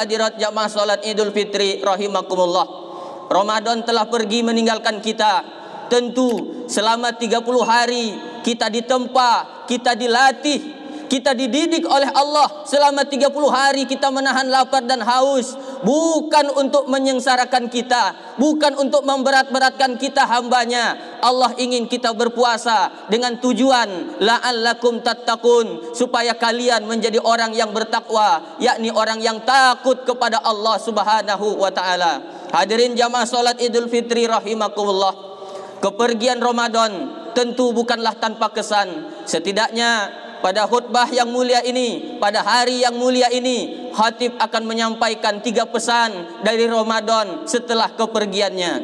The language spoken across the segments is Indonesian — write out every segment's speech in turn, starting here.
Hadirat jamaah salat Idul Fitri rahimakumullah. Ramadan telah pergi meninggalkan kita. Tentu selama 30 hari kita ditempa, kita dilatih kita dididik oleh Allah selama 30 hari kita menahan lapar dan haus. Bukan untuk menyengsarakan kita. Bukan untuk memberat-beratkan kita hambanya. Allah ingin kita berpuasa dengan tujuan la'allakum tattaqun supaya kalian menjadi orang yang bertakwa yakni orang yang takut kepada Allah Subhanahu wa taala. Hadirin jamaah salat Idul Fitri rahimakumullah. Kepergian Ramadan tentu bukanlah tanpa kesan. Setidaknya pada khutbah yang mulia ini, pada hari yang mulia ini, Khatib akan menyampaikan tiga pesan dari Ramadan setelah kepergiannya.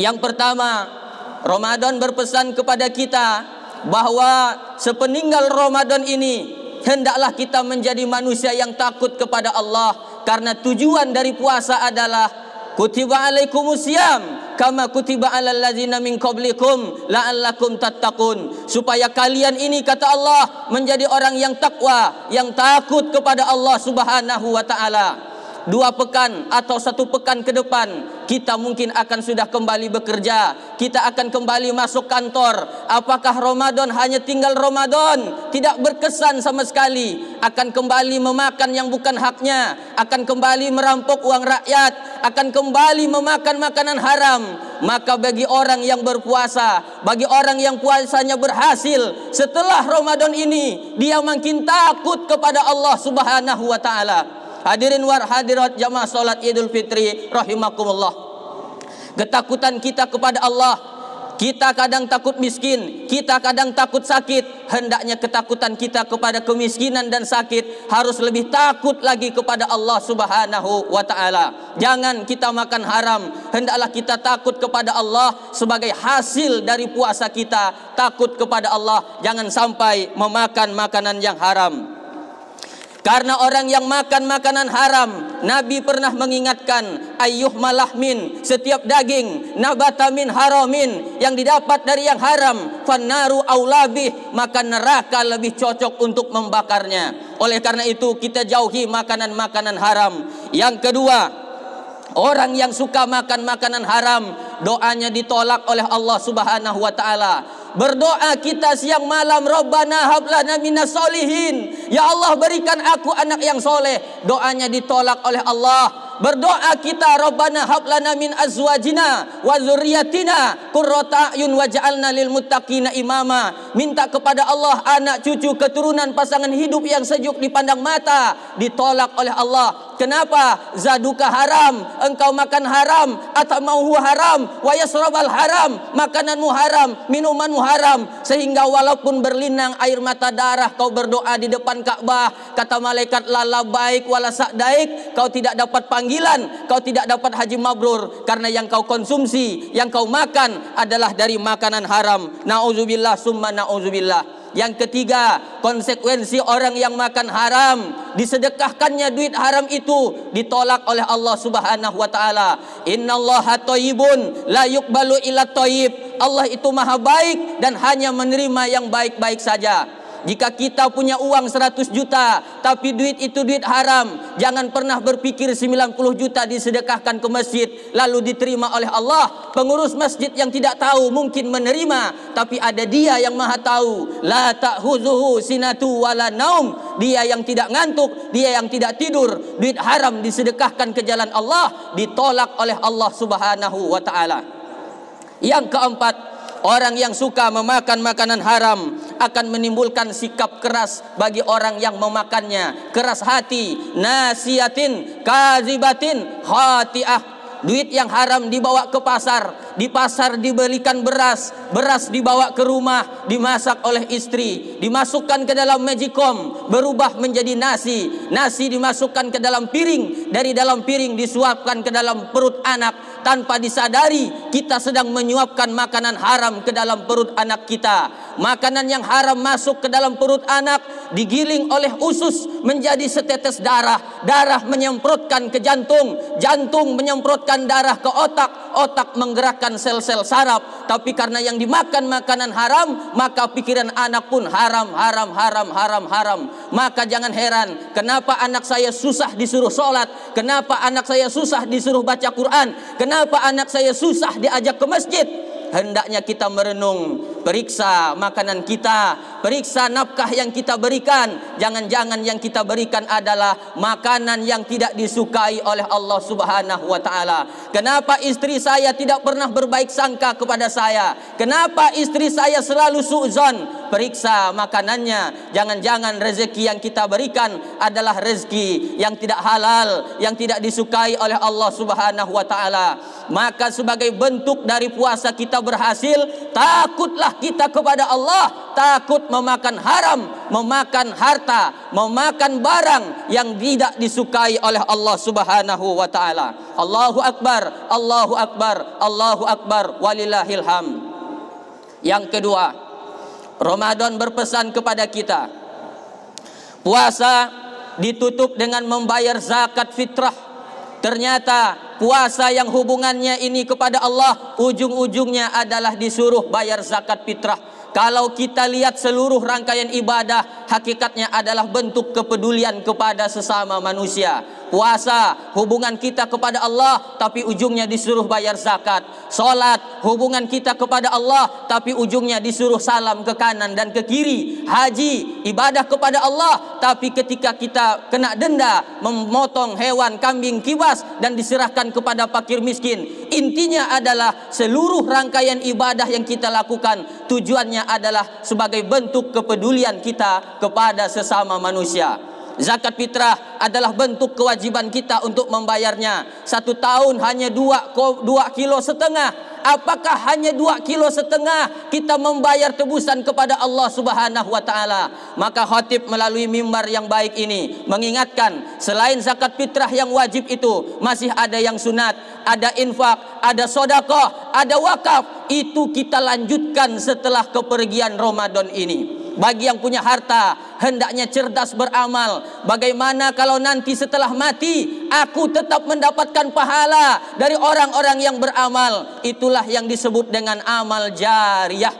Yang pertama, Ramadan berpesan kepada kita bahwa sepeninggal Ramadan ini hendaklah kita menjadi manusia yang takut kepada Allah karena tujuan dari puasa adalah kutiba alaikumus kama kutiba alal ladzina min qablikum la'allakum tattaqun supaya kalian ini kata Allah menjadi orang yang takwa yang takut kepada Allah Subhanahu wa taala dua pekan atau satu pekan ke depan kita mungkin akan sudah kembali bekerja, kita akan kembali masuk kantor. Apakah Ramadan hanya tinggal Ramadan, tidak berkesan sama sekali, akan kembali memakan yang bukan haknya, akan kembali merampok uang rakyat, akan kembali memakan makanan haram. Maka bagi orang yang berpuasa, bagi orang yang puasanya berhasil, setelah Ramadan ini dia makin takut kepada Allah Subhanahu wa taala. Hadirin war hadirat jamaah salat Idul Fitri rahimakumullah. Ketakutan kita kepada Allah kita kadang takut miskin, kita kadang takut sakit. Hendaknya ketakutan kita kepada kemiskinan dan sakit harus lebih takut lagi kepada Allah Subhanahu wa taala. Jangan kita makan haram, hendaklah kita takut kepada Allah sebagai hasil dari puasa kita, takut kepada Allah, jangan sampai memakan makanan yang haram. Karena orang yang makan makanan haram, Nabi pernah mengingatkan ayuh malahmin setiap daging nabatamin haramin yang didapat dari yang haram fanaru aulabih maka neraka lebih cocok untuk membakarnya. Oleh karena itu kita jauhi makanan-makanan haram. Yang kedua, orang yang suka makan makanan haram doanya ditolak oleh Allah Subhanahu wa taala. Berdoa kita siang malam Rabbana hablana minas solihin Ya Allah berikan aku anak yang soleh Doanya ditolak oleh Allah Berdoa kita Rabbana hablana min azwajina wa dzurriyyatina qurrata ayun waj'alna lil muttaqina imama. Minta kepada Allah anak cucu keturunan pasangan hidup yang sejuk dipandang mata ditolak oleh Allah. Kenapa? Zaduka haram, engkau makan haram, atau mauhu haram, wayasrabal haram, makananmu haram, minumanmu haram. Sehingga walaupun berlinang air mata darah kau berdoa di depan Ka'bah, kata malaikat lala baik wala sa'daik, kau tidak dapat panggilan, kau tidak dapat haji mabrur karena yang kau konsumsi, yang kau makan adalah dari makanan haram. Nauzubillah summa nauzubillah. Yang ketiga, konsekuensi orang yang makan haram, disedekahkannya duit haram itu ditolak oleh Allah Subhanahu wa taala. Innallaha thayyibun la yuqbalu illa thayyib. Allah itu maha baik dan hanya menerima yang baik-baik saja. Jika kita punya uang 100 juta, tapi duit itu duit haram, jangan pernah berpikir 90 juta disedekahkan ke masjid lalu diterima oleh Allah. Pengurus masjid yang tidak tahu mungkin menerima, tapi ada Dia yang Maha tahu. La ta'khuzuhu sinatu wala naum. Dia yang tidak ngantuk, dia yang tidak tidur. Duit haram disedekahkan ke jalan Allah, ditolak oleh Allah Subhanahu wa taala. Yang keempat, orang yang suka memakan makanan haram akan menimbulkan sikap keras bagi orang yang memakannya. Keras hati, nasiatin, kazibatin, ah duit yang haram dibawa ke pasar, di pasar dibelikan beras, beras dibawa ke rumah, dimasak oleh istri, dimasukkan ke dalam magicom, berubah menjadi nasi, nasi dimasukkan ke dalam piring, dari dalam piring disuapkan ke dalam perut anak, tanpa disadari kita sedang menyuapkan makanan haram ke dalam perut anak kita makanan yang haram masuk ke dalam perut anak, digiling oleh usus menjadi setetes darah, darah menyemprotkan ke jantung, jantung menyemprotkan darah ke otak, otak menggerakkan sel-sel saraf. Tapi karena yang dimakan makanan haram, maka pikiran anak pun haram, haram, haram, haram, haram. Maka jangan heran kenapa anak saya susah disuruh sholat, kenapa anak saya susah disuruh baca Quran, kenapa anak saya susah diajak ke masjid hendaknya kita merenung, periksa makanan kita, periksa nafkah yang kita berikan. Jangan-jangan yang kita berikan adalah makanan yang tidak disukai oleh Allah Subhanahu wa taala. Kenapa istri saya tidak pernah berbaik sangka kepada saya? Kenapa istri saya selalu suzon? periksa makanannya. Jangan-jangan rezeki yang kita berikan adalah rezeki yang tidak halal, yang tidak disukai oleh Allah Subhanahu wa taala. Maka sebagai bentuk dari puasa kita berhasil, takutlah kita kepada Allah, takut memakan haram, memakan harta, memakan barang yang tidak disukai oleh Allah Subhanahu wa taala. Allahu akbar, Allahu akbar, Allahu akbar walillahil ham. Yang kedua, Ramadan berpesan kepada kita. Puasa ditutup dengan membayar zakat fitrah. Ternyata puasa yang hubungannya ini kepada Allah ujung-ujungnya adalah disuruh bayar zakat fitrah. Kalau kita lihat seluruh rangkaian ibadah, hakikatnya adalah bentuk kepedulian kepada sesama manusia. Puasa, hubungan kita kepada Allah, tapi ujungnya disuruh bayar zakat. Salat, hubungan kita kepada Allah, tapi ujungnya disuruh salam ke kanan dan ke kiri. Haji, ibadah kepada Allah, tapi ketika kita kena denda, memotong hewan, kambing, kibas, dan diserahkan kepada fakir miskin. Intinya adalah seluruh rangkaian ibadah yang kita lakukan tujuannya adalah sebagai bentuk kepedulian kita kepada sesama manusia Zakat fitrah adalah bentuk kewajiban kita untuk membayarnya. Satu tahun hanya dua, dua kilo setengah. Apakah hanya dua kilo setengah kita membayar tebusan kepada Allah Subhanahu Wa Taala? Maka khotib melalui mimbar yang baik ini mengingatkan selain zakat fitrah yang wajib itu masih ada yang sunat, ada infak, ada sodakoh, ada wakaf. Itu kita lanjutkan setelah kepergian Ramadan ini. Bagi yang punya harta, hendaknya cerdas beramal. Bagaimana kalau nanti setelah mati, aku tetap mendapatkan pahala dari orang-orang yang beramal. Itulah yang disebut dengan amal jariah.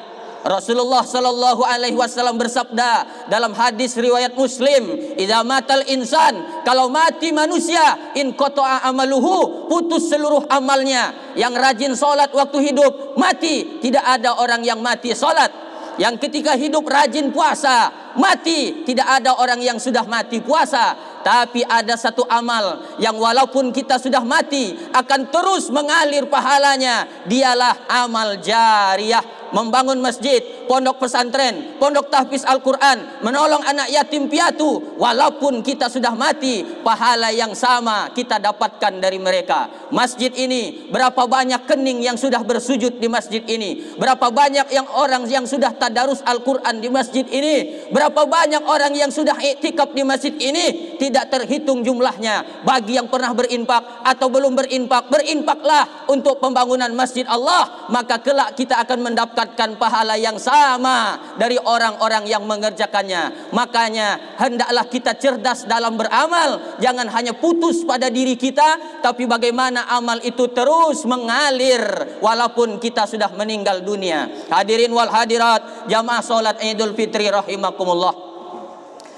Rasulullah sallallahu alaihi wasallam bersabda dalam hadis riwayat Muslim, "Idza matal insan," kalau mati manusia, "in qata'a amaluhu," putus seluruh amalnya. Yang rajin salat waktu hidup mati, tidak ada orang yang mati salat yang ketika hidup rajin puasa, mati tidak ada orang yang sudah mati puasa, tapi ada satu amal yang walaupun kita sudah mati akan terus mengalir pahalanya, dialah amal jariah membangun masjid, pondok pesantren, pondok tahfiz Al-Quran, menolong anak yatim piatu, walaupun kita sudah mati, pahala yang sama kita dapatkan dari mereka. Masjid ini, berapa banyak kening yang sudah bersujud di masjid ini, berapa banyak yang orang yang sudah tadarus Al-Quran di masjid ini, berapa banyak orang yang sudah iktikaf di masjid ini, tidak terhitung jumlahnya. Bagi yang pernah berinfak atau belum berinfak, berinfaklah untuk pembangunan masjid Allah, maka kelak kita akan mendapatkan mendapatkan pahala yang sama dari orang-orang yang mengerjakannya. Makanya hendaklah kita cerdas dalam beramal, jangan hanya putus pada diri kita, tapi bagaimana amal itu terus mengalir walaupun kita sudah meninggal dunia. Hadirin wal hadirat, jamaah salat Idul Fitri rahimakumullah.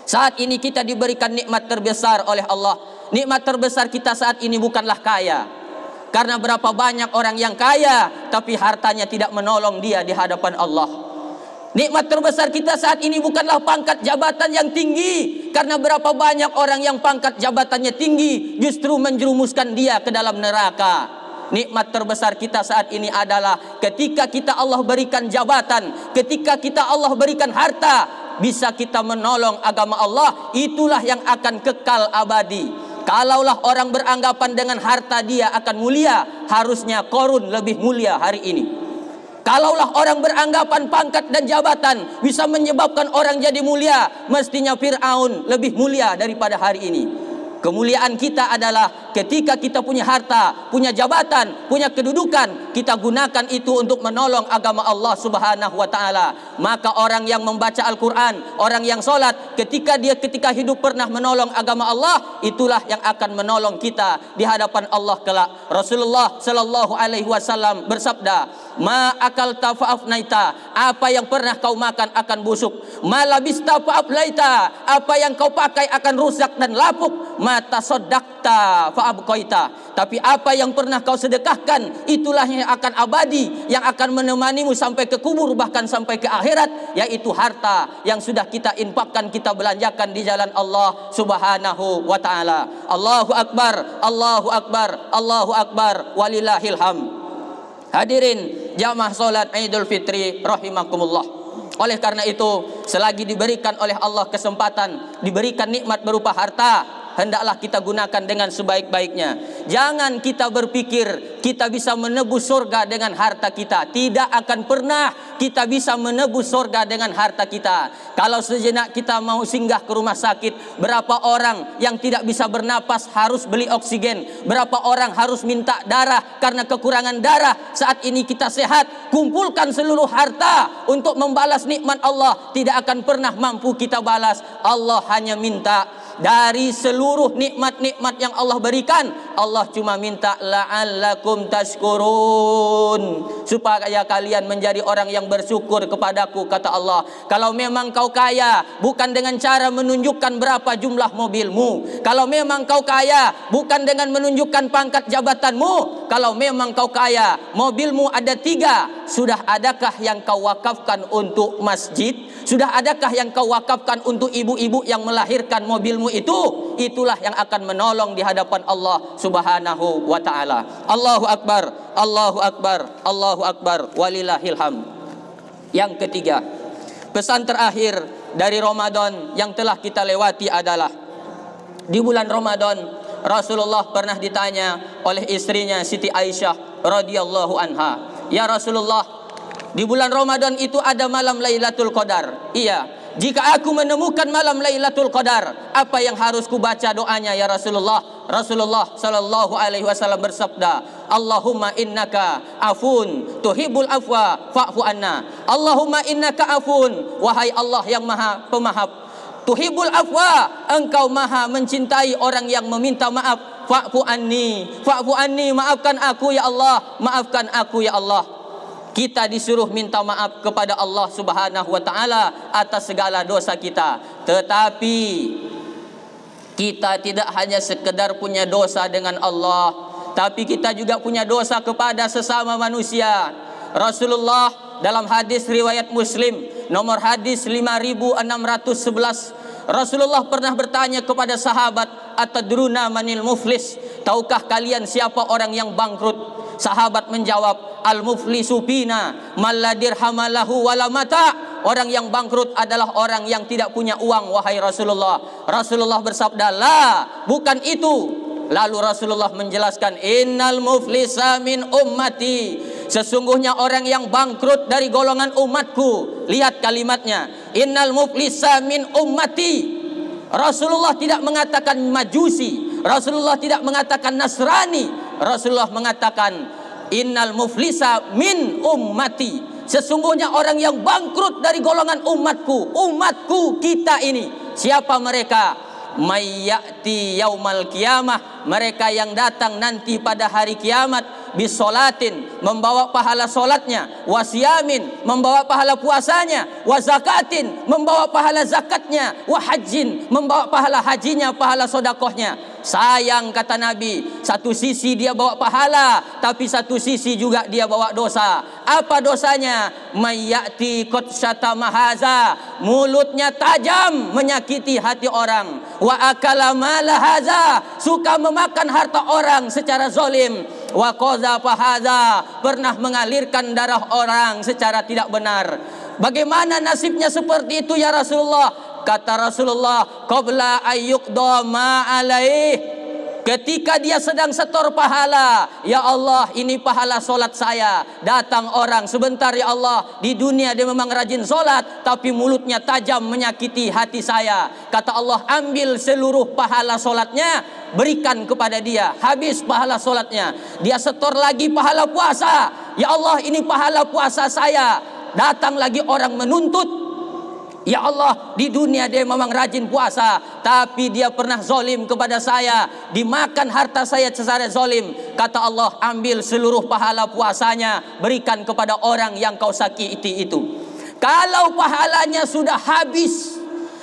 Saat ini kita diberikan nikmat terbesar oleh Allah. Nikmat terbesar kita saat ini bukanlah kaya. Karena berapa banyak orang yang kaya tapi hartanya tidak menolong dia di hadapan Allah. Nikmat terbesar kita saat ini bukanlah pangkat jabatan yang tinggi karena berapa banyak orang yang pangkat jabatannya tinggi justru menjerumuskan dia ke dalam neraka. Nikmat terbesar kita saat ini adalah ketika kita Allah berikan jabatan, ketika kita Allah berikan harta, bisa kita menolong agama Allah, itulah yang akan kekal abadi. Kalaulah orang beranggapan dengan harta dia akan mulia, harusnya korun lebih mulia hari ini. Kalaulah orang beranggapan pangkat dan jabatan bisa menyebabkan orang jadi mulia, mestinya Fir'aun lebih mulia daripada hari ini. Kemuliaan kita adalah ketika kita punya harta, punya jabatan, punya kedudukan, kita gunakan itu untuk menolong agama Allah Subhanahu wa taala. Maka orang yang membaca Al-Qur'an, orang yang salat, ketika dia ketika hidup pernah menolong agama Allah, itulah yang akan menolong kita di hadapan Allah kelak. Rasulullah sallallahu alaihi wasallam bersabda, "Ma akal tafaafnaita, Apa yang pernah kau makan akan busuk. "Ma labista fa'af Apa yang kau pakai akan rusak dan lapuk mata sodakta faabkoita. Tapi apa yang pernah kau sedekahkan, itulah yang akan abadi, yang akan menemanimu sampai ke kubur, bahkan sampai ke akhirat, yaitu harta yang sudah kita infakkan, kita belanjakan di jalan Allah subhanahu wa ta'ala. Allahu Akbar, Allahu Akbar, Allahu Akbar, walillahilham. Hadirin jamaah salat Idul Fitri rahimakumullah. Oleh karena itu, selagi diberikan oleh Allah kesempatan, diberikan nikmat berupa harta, hendaklah kita gunakan dengan sebaik-baiknya. Jangan kita berpikir kita bisa menebus surga dengan harta kita. Tidak akan pernah kita bisa menebus surga dengan harta kita. Kalau sejenak kita mau singgah ke rumah sakit, berapa orang yang tidak bisa bernapas harus beli oksigen? Berapa orang harus minta darah karena kekurangan darah? Saat ini kita sehat, kumpulkan seluruh harta untuk membalas nikmat Allah. Tidak akan pernah mampu kita balas. Allah hanya minta dari seluruh nikmat-nikmat yang Allah berikan Allah cuma minta la'allakum tashkurun supaya kalian menjadi orang yang bersyukur kepadaku kata Allah kalau memang kau kaya bukan dengan cara menunjukkan berapa jumlah mobilmu kalau memang kau kaya bukan dengan menunjukkan pangkat jabatanmu kalau memang kau kaya mobilmu ada tiga sudah adakah yang kau wakafkan untuk masjid sudah adakah yang kau wakafkan untuk ibu-ibu yang melahirkan mobilmu itu itulah yang akan menolong di hadapan Allah Subhanahu wa taala. Allahu akbar, Allahu akbar, Allahu akbar walillahil hamd. Yang ketiga, pesan terakhir dari Ramadan yang telah kita lewati adalah di bulan Ramadan Rasulullah pernah ditanya oleh istrinya Siti Aisyah radhiyallahu anha, "Ya Rasulullah, di bulan Ramadan itu ada malam Lailatul Qadar." Iya, jika aku menemukan malam Lailatul Qadar, apa yang harus kubaca doanya ya Rasulullah? Rasulullah sallallahu alaihi wasallam bersabda, "Allahumma innaka afun tuhibul afwa fa'fu anna." Allahumma innaka afun, wahai Allah yang Maha Pemaaf, Tuhibul afwa, engkau maha mencintai orang yang meminta maaf. Fa'fu anni, fa'fu anni, maafkan aku ya Allah, maafkan aku ya Allah. Kita disuruh minta maaf kepada Allah Subhanahu wa taala atas segala dosa kita. Tetapi kita tidak hanya sekedar punya dosa dengan Allah, tapi kita juga punya dosa kepada sesama manusia. Rasulullah dalam hadis riwayat Muslim nomor hadis 5611 Rasulullah pernah bertanya kepada sahabat, "Atadruna manil muflis?" Tahukah kalian siapa orang yang bangkrut? Sahabat menjawab, al-muflisu fina malladir hamalahu walamata. Orang yang bangkrut adalah orang yang tidak punya uang wahai Rasulullah. Rasulullah bersabda, "La, bukan itu." Lalu Rasulullah menjelaskan, "Innal muflisa min ummati." Sesungguhnya orang yang bangkrut dari golongan umatku. Lihat kalimatnya. Innal muflisa min ummati. Rasulullah tidak mengatakan Majusi, Rasulullah tidak mengatakan Nasrani, Rasulullah mengatakan, "Innal muflisa min ummati." Sesungguhnya orang yang bangkrut dari golongan umatku, umatku kita ini. Siapa mereka? Mayyati yaumal kiamah, mereka yang datang nanti pada hari kiamat bisolatin membawa pahala solatnya, wasiamin membawa pahala puasanya, wazakatin membawa pahala zakatnya, wahajin membawa pahala hajinya, pahala sodakohnya. Sayang kata Nabi, satu sisi dia bawa pahala, tapi satu sisi juga dia bawa dosa. Apa dosanya? Mayyati qatsyata mahaza, mulutnya tajam menyakiti hati orang. Wa akala malahaza, suka memakan harta orang secara zolim wa fahada pernah mengalirkan darah orang secara tidak benar. Bagaimana nasibnya seperti itu ya Rasulullah? Kata Rasulullah, qabla ayyuqda ma alaih Ketika dia sedang setor pahala, ya Allah, ini pahala solat saya. Datang orang sebentar ya Allah, di dunia dia memang rajin solat, tapi mulutnya tajam menyakiti hati saya. Kata Allah, ambil seluruh pahala solatnya, berikan kepada dia. Habis pahala solatnya, dia setor lagi pahala puasa. Ya Allah, ini pahala puasa saya. Datang lagi orang menuntut Ya Allah, di dunia dia memang rajin puasa, tapi dia pernah zolim kepada saya, dimakan harta saya secara zolim. Kata Allah, ambil seluruh pahala puasanya, berikan kepada orang yang kau sakiti itu. Kalau pahalanya sudah habis,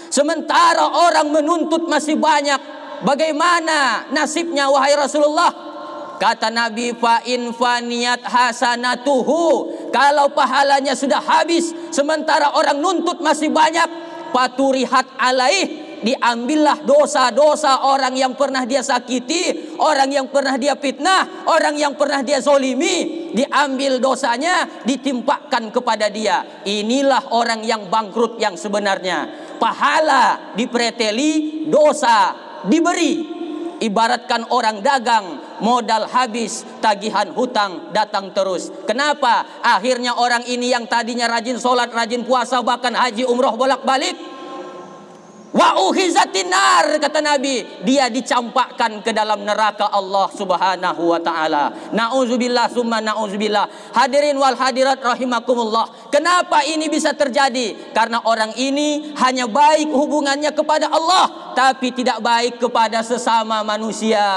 sementara orang menuntut masih banyak, bagaimana nasibnya wahai Rasulullah? Kata Nabi fa in hasanatuhu. Kalau pahalanya sudah habis sementara orang nuntut masih banyak, paturihat alaih diambillah dosa-dosa orang yang pernah dia sakiti, orang yang pernah dia fitnah, orang yang pernah dia zolimi, diambil dosanya, ditimpakan kepada dia. Inilah orang yang bangkrut yang sebenarnya. Pahala dipreteli, dosa diberi. Ibaratkan orang dagang modal habis, tagihan hutang datang terus. Kenapa? Akhirnya orang ini yang tadinya rajin sholat, rajin puasa, bahkan haji umroh bolak-balik. Wa nar kata Nabi, dia dicampakkan ke dalam neraka Allah Subhanahu wa taala. Nauzubillah summa nauzubillah. Hadirin wal hadirat rahimakumullah. Kenapa ini bisa terjadi? Karena orang ini hanya baik hubungannya kepada Allah tapi tidak baik kepada sesama manusia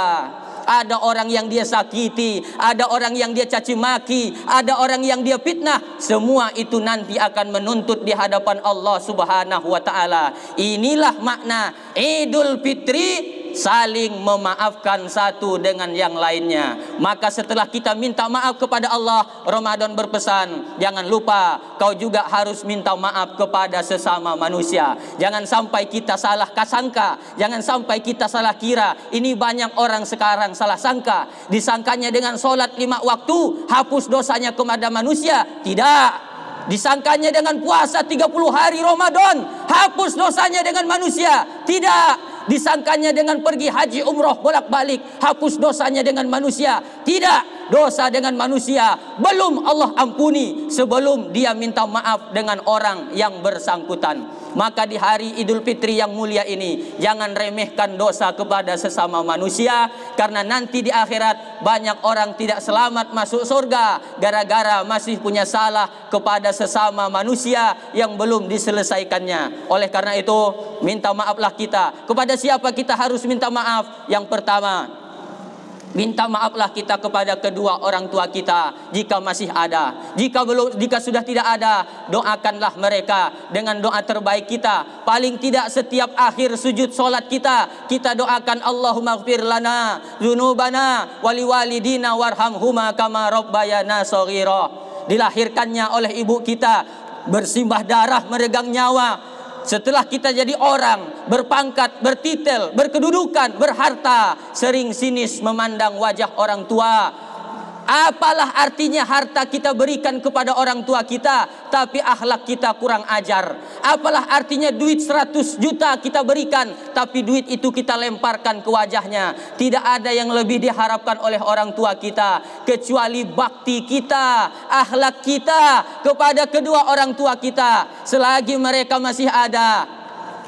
ada orang yang dia sakiti, ada orang yang dia caci maki, ada orang yang dia fitnah. Semua itu nanti akan menuntut di hadapan Allah Subhanahu wa taala. Inilah makna Idul Fitri saling memaafkan satu dengan yang lainnya. Maka setelah kita minta maaf kepada Allah, Ramadan berpesan, jangan lupa kau juga harus minta maaf kepada sesama manusia. Jangan sampai kita salah kasangka, jangan sampai kita salah kira. Ini banyak orang sekarang salah sangka, disangkanya dengan sholat lima waktu, hapus dosanya kepada manusia. Tidak. Disangkanya dengan puasa 30 hari Ramadan, hapus dosanya dengan manusia. Tidak disangkanya dengan pergi haji umroh bolak-balik, hapus dosanya dengan manusia. Tidak, dosa dengan manusia belum Allah ampuni sebelum dia minta maaf dengan orang yang bersangkutan. Maka di hari Idul Fitri yang mulia ini jangan remehkan dosa kepada sesama manusia karena nanti di akhirat banyak orang tidak selamat masuk surga gara-gara masih punya salah kepada sesama manusia yang belum diselesaikannya. Oleh karena itu minta maaflah kita. Kepada siapa kita harus minta maaf? Yang pertama Minta maaflah kita kepada kedua orang tua kita jika masih ada. Jika belum jika sudah tidak ada, doakanlah mereka dengan doa terbaik kita. Paling tidak setiap akhir sujud solat kita, kita doakan Allahumma ighfir lana dzunubana wali liwalidina warhamhuma kama rabbayana shaghira. Dilahirkannya oleh ibu kita, bersimbah darah meregang nyawa setelah kita jadi orang, berpangkat, bertitel, berkedudukan, berharta, sering sinis memandang wajah orang tua. Apalah artinya harta kita berikan kepada orang tua kita, tapi akhlak kita kurang ajar. Apalah artinya duit 100 juta kita berikan tapi duit itu kita lemparkan ke wajahnya. Tidak ada yang lebih diharapkan oleh orang tua kita kecuali bakti kita, akhlak kita kepada kedua orang tua kita selagi mereka masih ada.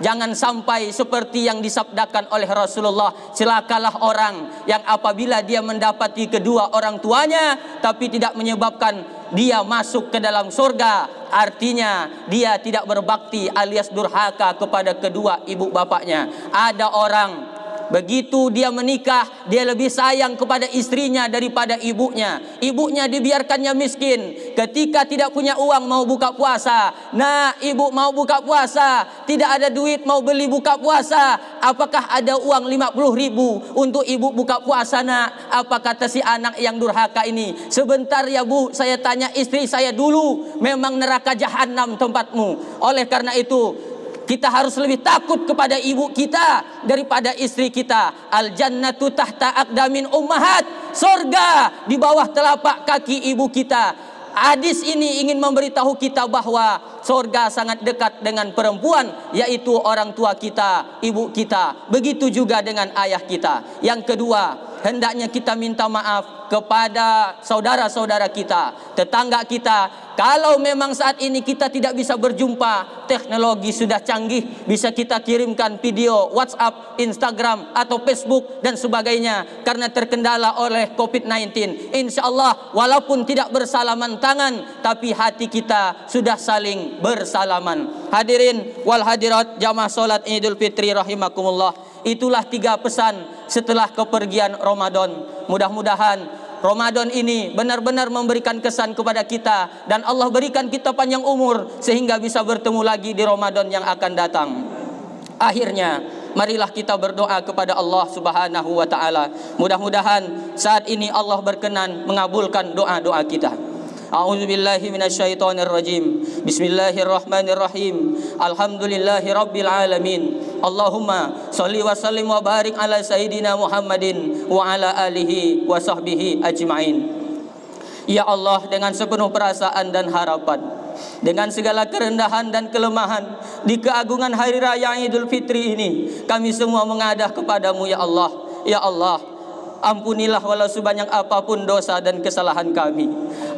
Jangan sampai seperti yang disabdakan oleh Rasulullah Celakalah orang yang apabila dia mendapati kedua orang tuanya Tapi tidak menyebabkan dia masuk ke dalam surga artinya dia tidak berbakti alias durhaka kepada kedua ibu bapaknya ada orang Begitu dia menikah, dia lebih sayang kepada istrinya daripada ibunya. Ibunya dibiarkannya miskin. Ketika tidak punya uang mau buka puasa. Nah, ibu mau buka puasa, tidak ada duit mau beli buka puasa. Apakah ada uang 50 ribu untuk ibu buka puasa nak? Apa kata si anak yang durhaka ini? Sebentar ya bu, saya tanya istri saya dulu. Memang neraka jahanam tempatmu. Oleh karena itu, kita harus lebih takut kepada ibu kita daripada istri kita. Al jannatu tahta akdamin ummahat. Surga di bawah telapak kaki ibu kita. Hadis ini ingin memberitahu kita bahwa surga sangat dekat dengan perempuan yaitu orang tua kita, ibu kita. Begitu juga dengan ayah kita. Yang kedua, hendaknya kita minta maaf kepada saudara-saudara kita, tetangga kita. Kalau memang saat ini kita tidak bisa berjumpa, teknologi sudah canggih, bisa kita kirimkan video WhatsApp, Instagram, atau Facebook dan sebagainya karena terkendala oleh COVID-19. Insya Allah, walaupun tidak bersalaman tangan, tapi hati kita sudah saling bersalaman. Hadirin wal hadirat jamaah solat Idul Fitri rahimakumullah. Itulah tiga pesan setelah kepergian Ramadan. Mudah-mudahan Ramadan ini benar-benar memberikan kesan kepada kita dan Allah berikan kita panjang umur sehingga bisa bertemu lagi di Ramadan yang akan datang. Akhirnya, marilah kita berdoa kepada Allah Subhanahu wa taala. Mudah-mudahan saat ini Allah berkenan mengabulkan doa-doa kita. A'udzu Bismillahirrahmanirrahim. Alhamdulillahirabbil Allahumma sholli wa sallim wa barik ala sayyidina Muhammadin wa ala alihi wa sahbihi ajmain. Ya Allah dengan sepenuh perasaan dan harapan dengan segala kerendahan dan kelemahan di keagungan hari raya Idul Fitri ini kami semua mengadah kepadamu ya Allah ya Allah ampunilah walau sebanyak apapun dosa dan kesalahan kami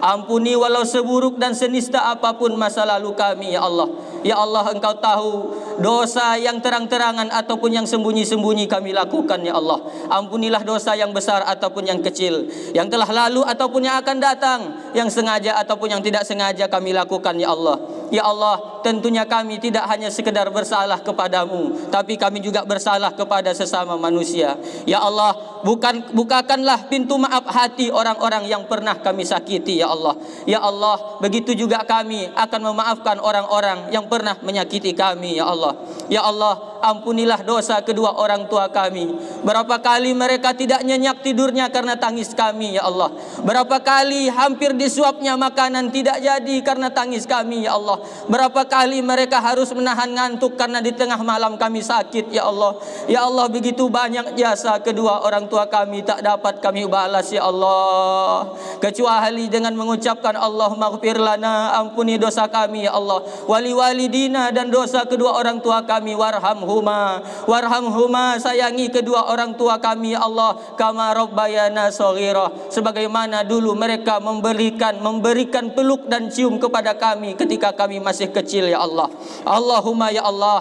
ampuni walau seburuk dan senista apapun masa lalu kami ya Allah Ya Allah engkau tahu dosa yang terang-terangan ataupun yang sembunyi-sembunyi kami lakukan ya Allah. Ampunilah dosa yang besar ataupun yang kecil, yang telah lalu ataupun yang akan datang, yang sengaja ataupun yang tidak sengaja kami lakukan ya Allah. Ya Allah, tentunya kami tidak hanya sekedar bersalah kepadamu, tapi kami juga bersalah kepada sesama manusia. Ya Allah, bukan bukakanlah pintu maaf hati orang-orang yang pernah kami sakiti, ya Allah. Ya Allah, begitu juga kami akan memaafkan orang-orang yang pernah menyakiti kami, ya Allah. Ya Allah, ampunilah dosa kedua orang tua kami. Berapa kali mereka tidak nyenyak tidurnya karena tangis kami, ya Allah. Berapa kali hampir disuapnya makanan tidak jadi karena tangis kami, ya Allah. Berapa kali mereka harus menahan ngantuk karena di tengah malam kami sakit ya Allah. Ya Allah begitu banyak jasa kedua orang tua kami tak dapat kami balas ya Allah. kecuali dengan mengucapkan Allahumma ghfir lana ampuni dosa kami ya Allah wali walidina dan dosa kedua orang tua kami warhamhuma warhamhuma sayangi kedua orang tua kami ya Allah kama rabbayana saghira sebagaimana dulu mereka memberikan memberikan peluk dan cium kepada kami ketika kami masih kecil ya Allah Allahumma ya Allah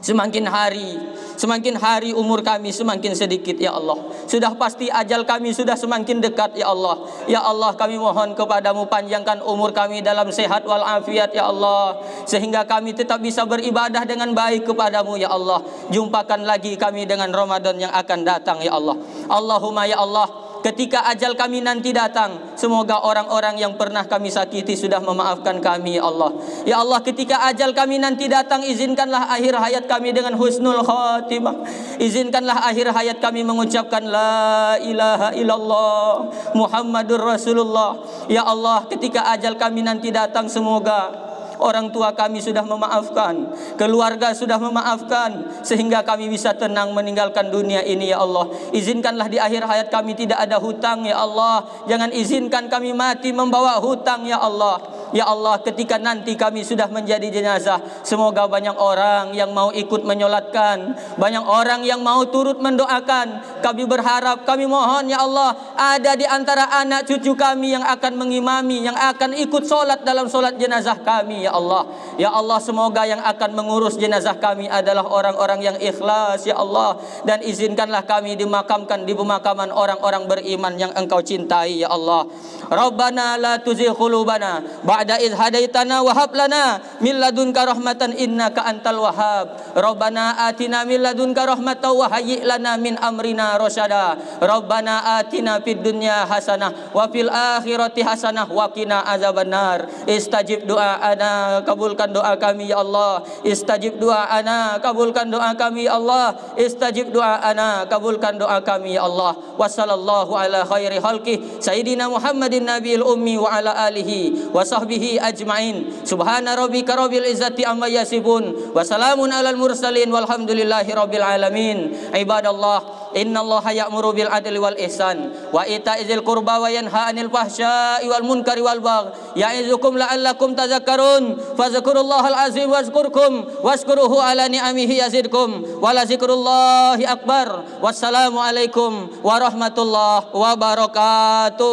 semakin hari Semakin hari umur kami semakin sedikit ya Allah. Sudah pasti ajal kami sudah semakin dekat ya Allah. Ya Allah kami mohon kepadamu panjangkan umur kami dalam sehat walafiat ya Allah. Sehingga kami tetap bisa beribadah dengan baik kepadamu ya Allah. Jumpakan lagi kami dengan Ramadan yang akan datang ya Allah. Allahumma ya Allah. Ketika ajal kami nanti datang, semoga orang-orang yang pernah kami sakiti sudah memaafkan kami, ya Allah. Ya Allah, ketika ajal kami nanti datang, izinkanlah akhir hayat kami dengan husnul khatimah. Izinkanlah akhir hayat kami mengucapkan la ilaha illallah Muhammadur Rasulullah. Ya Allah, ketika ajal kami nanti datang, semoga orang tua kami sudah memaafkan, keluarga sudah memaafkan sehingga kami bisa tenang meninggalkan dunia ini ya Allah. Izinkanlah di akhir hayat kami tidak ada hutang ya Allah. Jangan izinkan kami mati membawa hutang ya Allah. Ya Allah ketika nanti kami sudah menjadi jenazah Semoga banyak orang yang mau ikut menyolatkan Banyak orang yang mau turut mendoakan Kami berharap, kami mohon Ya Allah Ada di antara anak cucu kami yang akan mengimami Yang akan ikut solat dalam solat jenazah kami Ya Allah Ya Allah semoga yang akan mengurus jenazah kami Adalah orang-orang yang ikhlas Ya Allah Dan izinkanlah kami dimakamkan di pemakaman orang-orang beriman yang engkau cintai Ya Allah Rabbana la tuzih khulubana ba'da idh hadaitana wa hab lana min ladunka rahmatan innaka antal wahhab rabbana atina min ladunka rahmatan wa hayyi lana min amrina rasyada rabbana atina fid dunya hasanah wa fil akhirati hasanah wa qina azabannar istajib doa ana kabulkan doa kami ya Allah istajib doa ana kabulkan doa kami ya Allah istajib doa ana kabulkan doa kami ya Allah wasallallahu ala khairi khalqi sayyidina Muhammadin nabiyil ummi wa ala alihi wa sahbihi sahbihi ajmain subhana rabbika rabbil izzati amma yasifun wa salamun mursalin walhamdulillahi rabbil alamin ibadallah innallaha ya'muru bil adli wal ihsan wa ita'izil qurba wa yanha 'anil fahsya'i wal munkari wal bagh ya'izukum la'allakum tadhakkarun fadhkurullaha al azim wazkurkum washkuruhu 'ala ni'amihi yazidkum wa la akbar wassalamu alaikum warahmatullahi wabarakatuh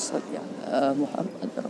صل على محمد رب